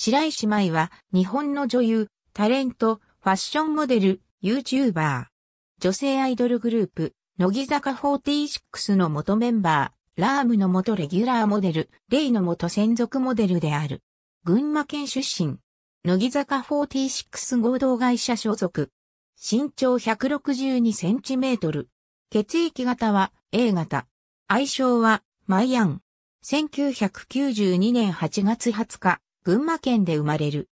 白石舞は日本の女優、タレント、ファッションモデル、ユーチューバー。女性アイドルグループ、乃木坂46の元メンバー、ラームの元レギュラーモデル、レイの元専属モデルである。群馬県出身。乃木坂46合同会社所属。身長162センチメートル。血液型は A 型。愛称はマイアン。1992年8月20日、群馬県で生まれる。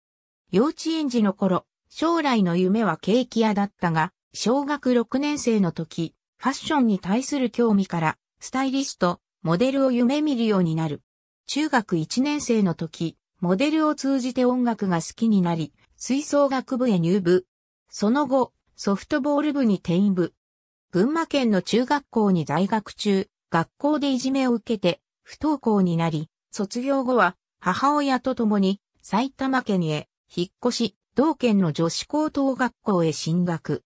幼稚園児の頃、将来の夢はケーキ屋だったが、小学6年生の時、ファッションに対する興味から、スタイリスト、モデルを夢見るようになる。中学1年生の時、モデルを通じて音楽が好きになり、吹奏楽部へ入部。その後、ソフトボール部に転部。群馬県の中学校に在学中、学校でいじめを受けて、不登校になり、卒業後は母親と共に埼玉県へ引っ越し、同県の女子高等学校へ進学。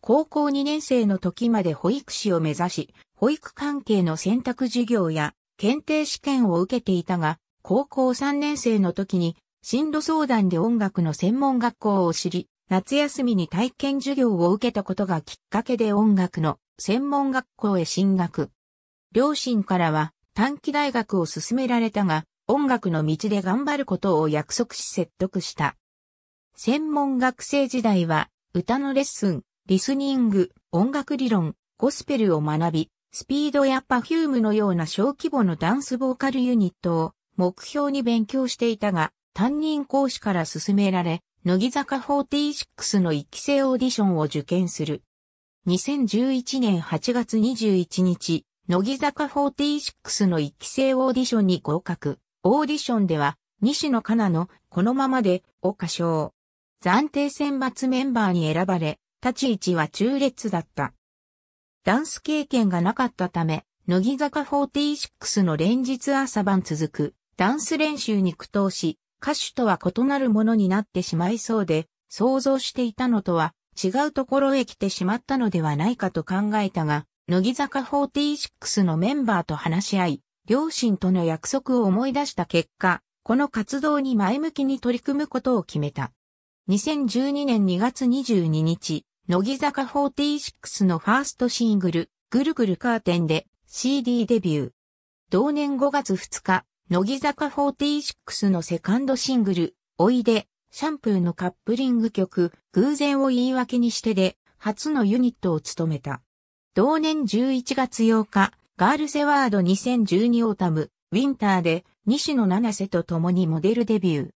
高校2年生の時まで保育士を目指し、保育関係の選択授業や検定試験を受けていたが、高校3年生の時に進路相談で音楽の専門学校を知り、夏休みに体験授業を受けたことがきっかけで音楽の専門学校へ進学。両親からは短期大学を勧められたが、音楽の道で頑張ることを約束し説得した。専門学生時代は、歌のレッスン、リスニング、音楽理論、ゴスペルを学び、スピードやパフュームのような小規模のダンスボーカルユニットを目標に勉強していたが、担任講師から勧められ、乃木坂46の一期生オーディションを受験する。2011年8月21日、乃木坂46の一期生オーディションに合格。オーディションでは、西野カナのこのままでを歌唱。暫定選抜メンバーに選ばれ、立ち位置は中列だった。ダンス経験がなかったため、乃木坂46の連日朝晩続くダンス練習に苦闘し、歌手とは異なるものになってしまいそうで、想像していたのとは違うところへ来てしまったのではないかと考えたが、乃木坂46のメンバーと話し合い、両親との約束を思い出した結果、この活動に前向きに取り組むことを決めた。2012年2月22日、乃木坂46のファーストシングル、ぐるぐるカーテンで CD デビュー。同年5月2日、乃木坂46のセカンドシングル、おいで、シャンプーのカップリング曲、偶然を言い訳にしてで、初のユニットを務めた。同年11月8日、ガールセワード2012オータム、ウィンターで西野七瀬と共にモデルデビュー。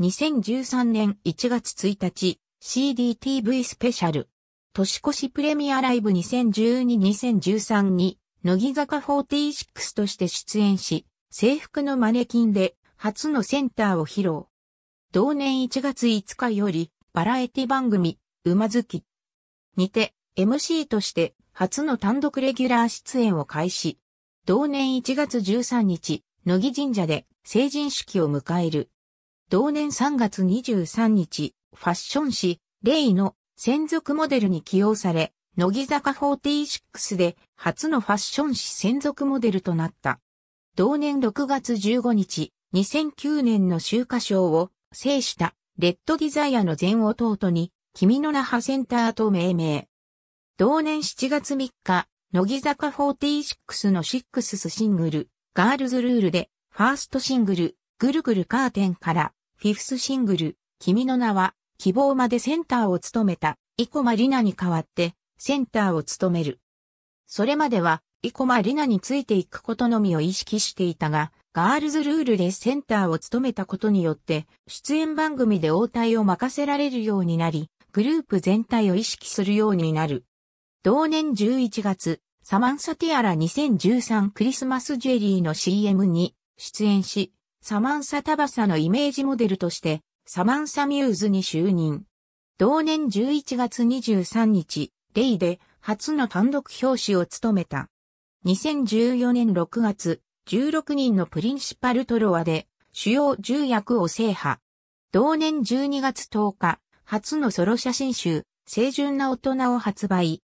2013年1月1日、CDTV スペシャル。年越しプレミアライブ2012-2013に、乃木坂46として出演し、制服のマネキンで初のセンターを披露。同年1月5日より、バラエティ番組、馬好き。にて、MC として初の単独レギュラー出演を開始。同年1月13日、野木神社で成人式を迎える。同年3月23日、ファッション誌、レイの専属モデルに起用され、乃木坂46で初のファッション誌専属モデルとなった。同年6月15日、2009年の秋華賞を制したレッドディザイアの全弟に君の那覇センターと命名。同年7月3日、乃木坂46の6スシングル、ガールズルールで、ファーストシングル、ぐるぐるカーテンから、フィフスシングル、君の名は、希望までセンターを務めた、生駒里奈に代わって、センターを務める。それまでは、生駒里奈についていくことのみを意識していたが、ガールズルールでセンターを務めたことによって、出演番組で応対を任せられるようになり、グループ全体を意識するようになる。同年11月、サマンサ・ティアラ2013クリスマスジュエリーの CM に出演し、サマンサ・タバサのイメージモデルとして、サマンサ・ミューズに就任。同年11月23日、レイで初の単独表紙を務めた。2014年6月、16人のプリンシパルトロワで主要10役を制覇。同年12月10日、初のソロ写真集、清純な大人を発売。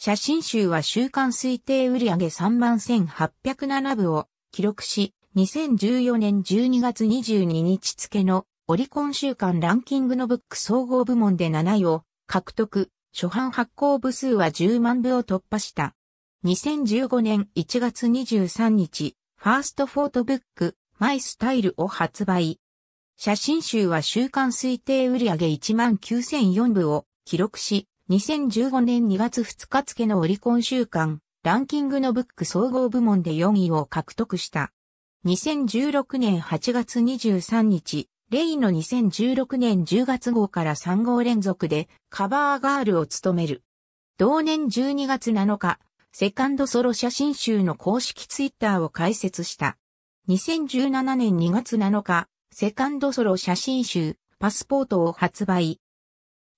写真集は週間推定売上31,807部を記録し、2014年12月22日付のオリコン週間ランキングのブック総合部門で7位を獲得、初版発行部数は10万部を突破した。2015年1月23日、ファーストフォートブック、マイスタイルを発売。写真集は週間推定売上19,004部を記録し、2015年2月2日付のオリコン週間、ランキングのブック総合部門で4位を獲得した。2016年8月23日、レイの2016年10月号から3号連続でカバーガールを務める。同年12月7日、セカンドソロ写真集の公式ツイッターを開設した。2017年2月7日、セカンドソロ写真集、パスポートを発売。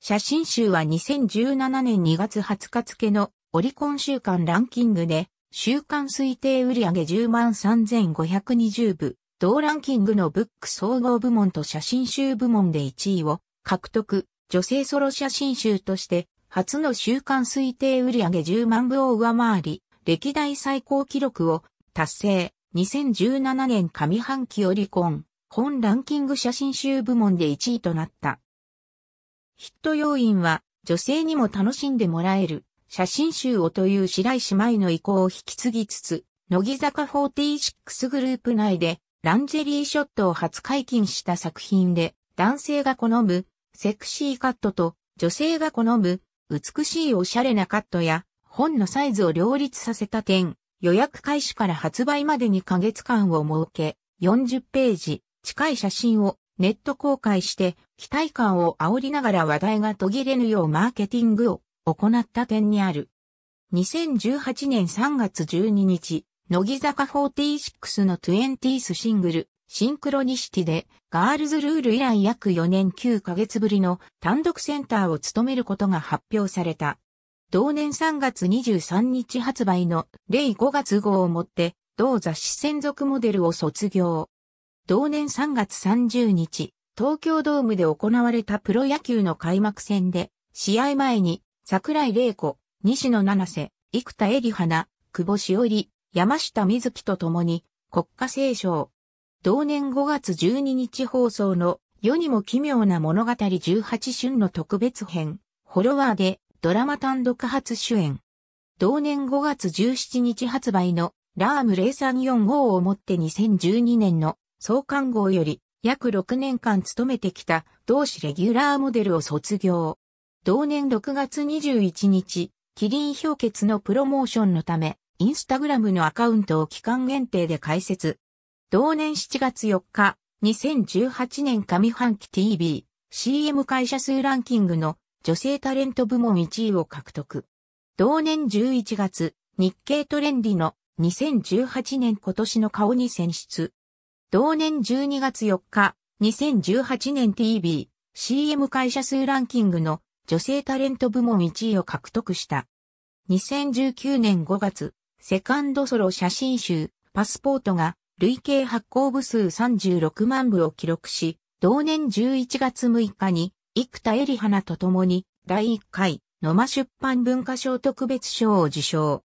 写真集は2017年2月20日付のオリコン週間ランキングで、週間推定売上10万3520部、同ランキングのブック総合部門と写真集部門で1位を獲得、女性ソロ写真集として、初の週間推定売上10万部を上回り、歴代最高記録を達成。2017年上半期オリコン、本ランキング写真集部門で1位となった。ヒット要因は女性にも楽しんでもらえる写真集をという白石舞の意向を引き継ぎつつ、乃木坂46グループ内でランジェリーショットを初解禁した作品で男性が好むセクシーカットと女性が好む美しいおしゃれなカットや本のサイズを両立させた点、予約開始から発売までにヶ月間を設け、40ページ近い写真をネット公開して期待感を煽りながら話題が途切れぬようマーケティングを行った点にある。2018年3月12日、乃木坂46の 20th シングル、シンクロニシティで、ガールズルール以来約4年9ヶ月ぶりの単独センターを務めることが発表された。同年3月23日発売の例5月号をもって、同雑誌専属モデルを卒業。同年3月30日、東京ドームで行われたプロ野球の開幕戦で、試合前に、桜井玲子、西野七瀬、生田絵里花、久保しおり、山下瑞希と共に、国家聖賞。同年5月12日放送の、世にも奇妙な物語18春の特別編、フォロワーで、ドラマ単独初主演。同年5月17日発売の、ラーム0345をもって2012年の、創刊号より、約6年間勤めてきた同志レギュラーモデルを卒業。同年6月21日、キリン氷結のプロモーションのため、インスタグラムのアカウントを期間限定で開設。同年7月4日、2018年上半期 TV、CM 会社数ランキングの女性タレント部門1位を獲得。同年11月、日経トレンディの2018年今年の顔に選出。同年12月4日、2018年 TV、CM 会社数ランキングの女性タレント部門1位を獲得した。2019年5月、セカンドソロ写真集、パスポートが累計発行部数36万部を記録し、同年11月6日に、生田絵里花と共に、第1回、野間出版文化賞特別賞を受賞。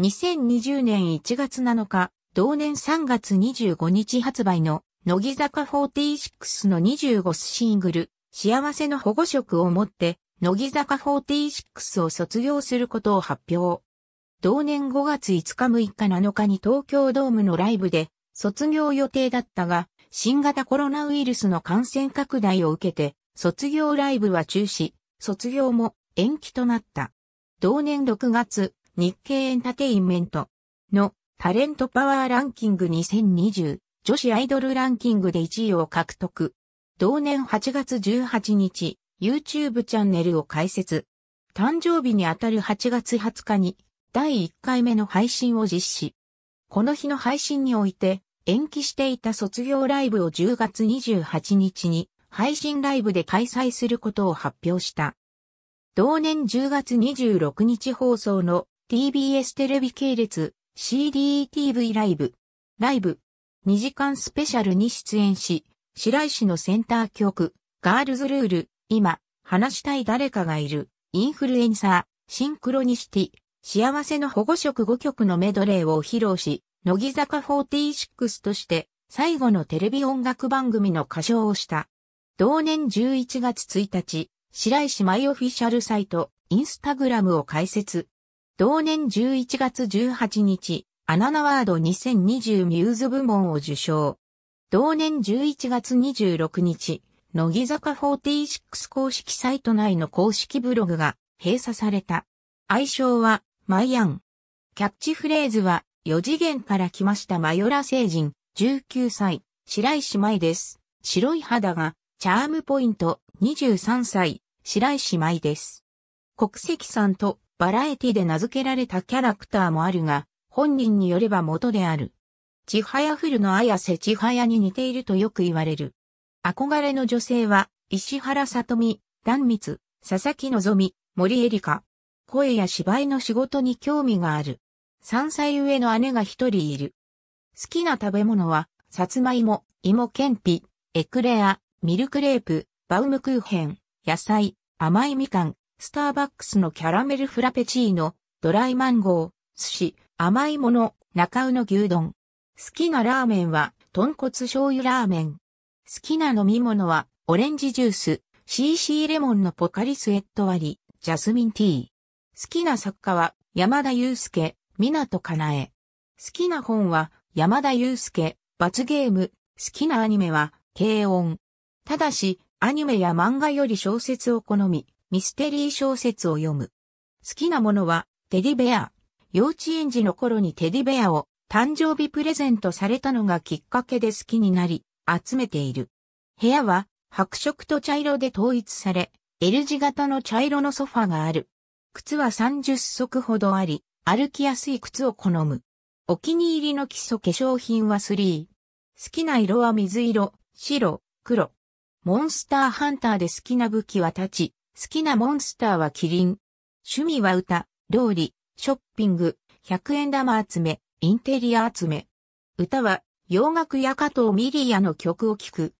2020年1月7日、同年3月25日発売の乃木坂46の25シングル、幸せの保護色をもって、乃木坂46を卒業することを発表。同年5月5日6日7日に東京ドームのライブで卒業予定だったが、新型コロナウイルスの感染拡大を受けて、卒業ライブは中止、卒業も延期となった。同年6月、日経エンタテインメントのタレントパワーランキング2020女子アイドルランキングで1位を獲得。同年8月18日、YouTube チャンネルを開設。誕生日にあたる8月20日に第1回目の配信を実施。この日の配信において延期していた卒業ライブを10月28日に配信ライブで開催することを発表した。同年10月26日放送の TBS テレビ系列 CDTV ライブ、ライブ、2時間スペシャルに出演し、白石のセンター曲、ガールズルール、今、話したい誰かがいる、インフルエンサー、シンクロニシティ、幸せの保護色5曲のメドレーを披露し、乃木坂46として最後のテレビ音楽番組の歌唱をした。同年11月1日、白石マイオフィシャルサイト、インスタグラムを開設。同年11月18日、アナナワード2020ミューズ部門を受賞。同年11月26日、乃木坂46公式サイト内の公式ブログが閉鎖された。愛称は、マイアン。キャッチフレーズは、4次元から来ましたマヨラ星人、19歳、白石舞です。白い肌が、チャームポイント、23歳、白石舞です。国籍さんとバラエティで名付けられたキャラクターもあるが、本人によれば元である。ちはやふるの綾瀬ちはやに似ているとよく言われる。憧れの女性は、石原さとみ、壇蜜、佐々木希、森恵里香。声や芝居の仕事に興味がある。3歳上の姉が一人いる。好きな食べ物は、さつまいも、芋けんぴ、エクレア、ミルクレープ、バウムクーヘン、野菜、甘いみかん、スターバックスのキャラメルフラペチーノ、ドライマンゴー、寿司、甘いもの、中尾の牛丼。好きなラーメンは、豚骨醤油ラーメン。好きな飲み物は、オレンジジュース、CC レモンのポカリスエット割り、ジャスミンティー。好きな作家は、山田祐介、港かなえ。好きな本は、山田祐介、罰ゲーム。好きなアニメは、軽音。ただし、アニメや漫画より小説を好み、ミステリー小説を読む。好きなものは、テディベア。幼稚園児の頃にテディベアを誕生日プレゼントされたのがきっかけで好きになり、集めている。部屋は白色と茶色で統一され、L 字型の茶色のソファがある。靴は30足ほどあり、歩きやすい靴を好む。お気に入りの基礎化粧品は3。好きな色は水色、白、黒。モンスターハンターで好きな武器は立ち、好きなモンスターはキリン。趣味は歌、料理、ショッピング、100円玉集め、インテリア集め。歌は洋楽や加藤ミリアの曲を聴く。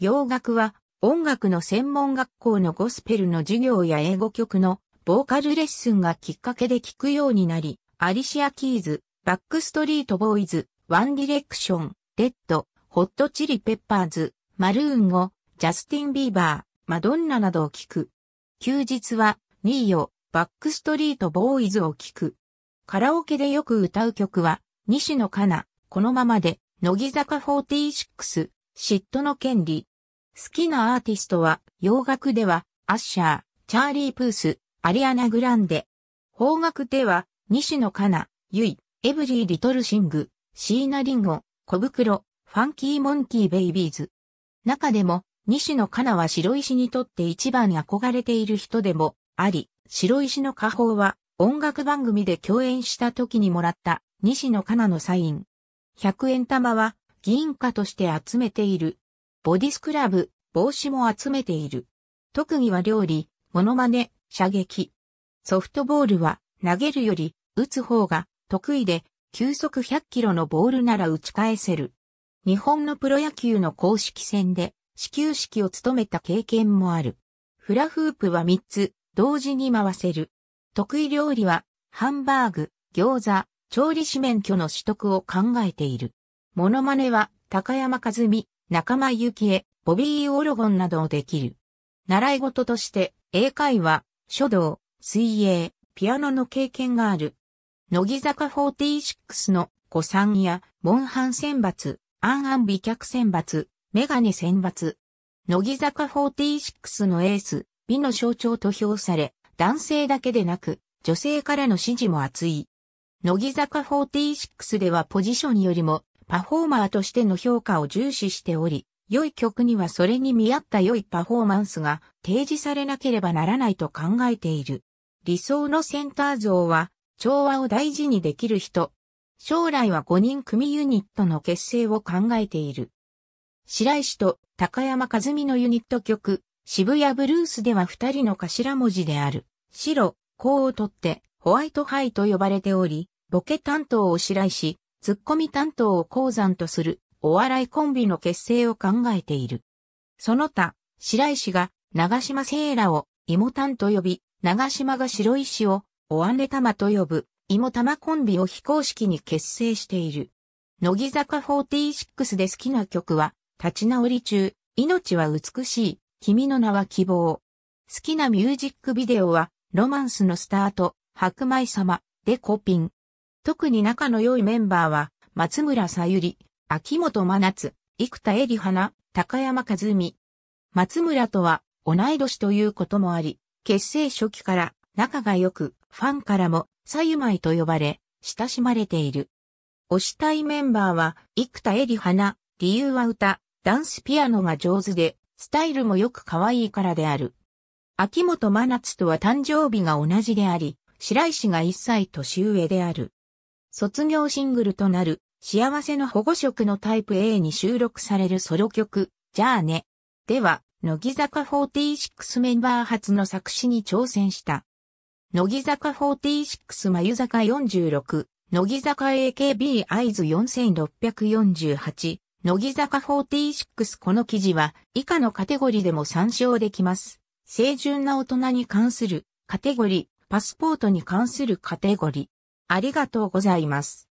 洋楽は音楽の専門学校のゴスペルの授業や英語曲のボーカルレッスンがきっかけで聴くようになり、アリシア・キーズ、バックストリート・ボーイズ、ワン・ディレクション、レッド、ホット・チリ・ペッパーズ、マルーンゴ、ジャスティン・ビーバー、マドンナなどを聴く。休日は、ニーヨ、バックストリートボーイズを聴く。カラオケでよく歌う曲は、西野カナ、このままで、乃木坂46、嫉妬の権利。好きなアーティストは、洋楽では、アッシャー、チャーリー・プース、アリアナ・グランデ。邦楽では、西野カナ、ユイ、エブリー・リトル・シング、シーナ・リンゴ、小袋、ファンキー・モンキー・ベイビーズ。中でも、西野カナは白石にとって一番憧れている人でもあり、白石の家宝は音楽番組で共演した時にもらった西野カナのサイン。100円玉は銀貨として集めている。ボディスクラブ、帽子も集めている。特技は料理、モノマネ、射撃。ソフトボールは投げるより打つ方が得意で、球速100キロのボールなら打ち返せる。日本のプロ野球の公式戦で始球式を務めた経験もある。フラフープは3つ、同時に回せる。得意料理は、ハンバーグ、餃子、調理師免許の取得を考えている。モノマネは、高山和美、仲間由紀恵、ボビー・オロゴンなどをできる。習い事として、英会話、書道、水泳、ピアノの経験がある。乃木坂46の古参や、モンハン選抜、アンアン美脚選抜、メガネ選抜。乃木坂46のエース、美の象徴と評され、男性だけでなく、女性からの支持も厚い。乃木坂46ではポジションよりも、パフォーマーとしての評価を重視しており、良い曲にはそれに見合った良いパフォーマンスが提示されなければならないと考えている。理想のセンター像は、調和を大事にできる人。将来は5人組ユニットの結成を考えている。白石と高山和美のユニット曲、渋谷ブルースでは二人の頭文字である、白、こうをとって、ホワイトハイと呼ばれており、ボケ担当を白石、ツッコミ担当を鉱山とする、お笑いコンビの結成を考えている。その他、白石が長島聖羅を芋炭と呼び、長島が白石をおあね玉と呼ぶ芋玉コンビを非公式に結成している。乃木坂46で好きな曲は、立ち直り中、命は美しい、君の名は希望。好きなミュージックビデオは、ロマンスのスタート、白米様、でコピン。特に仲の良いメンバーは、松村さゆり、秋元真夏、生田絵里花、高山和美。松村とは同い年ということもあり、結成初期から仲が良く、ファンからも、さゆまいと呼ばれ、親しまれている。推したいメンバーは、生田絵里花、理由は歌、ダンスピアノが上手で、スタイルもよく可愛いからである。秋元真夏とは誕生日が同じであり、白石が一歳年上である。卒業シングルとなる、幸せの保護色のタイプ A に収録されるソロ曲、じゃあね。では、乃木坂46メンバー初の作詞に挑戦した。乃木坂46眉坂46、乃木坂 AKB 合図4648、乃木坂46この記事は以下のカテゴリでも参照できます。清純な大人に関するカテゴリ、パスポートに関するカテゴリ。ありがとうございます。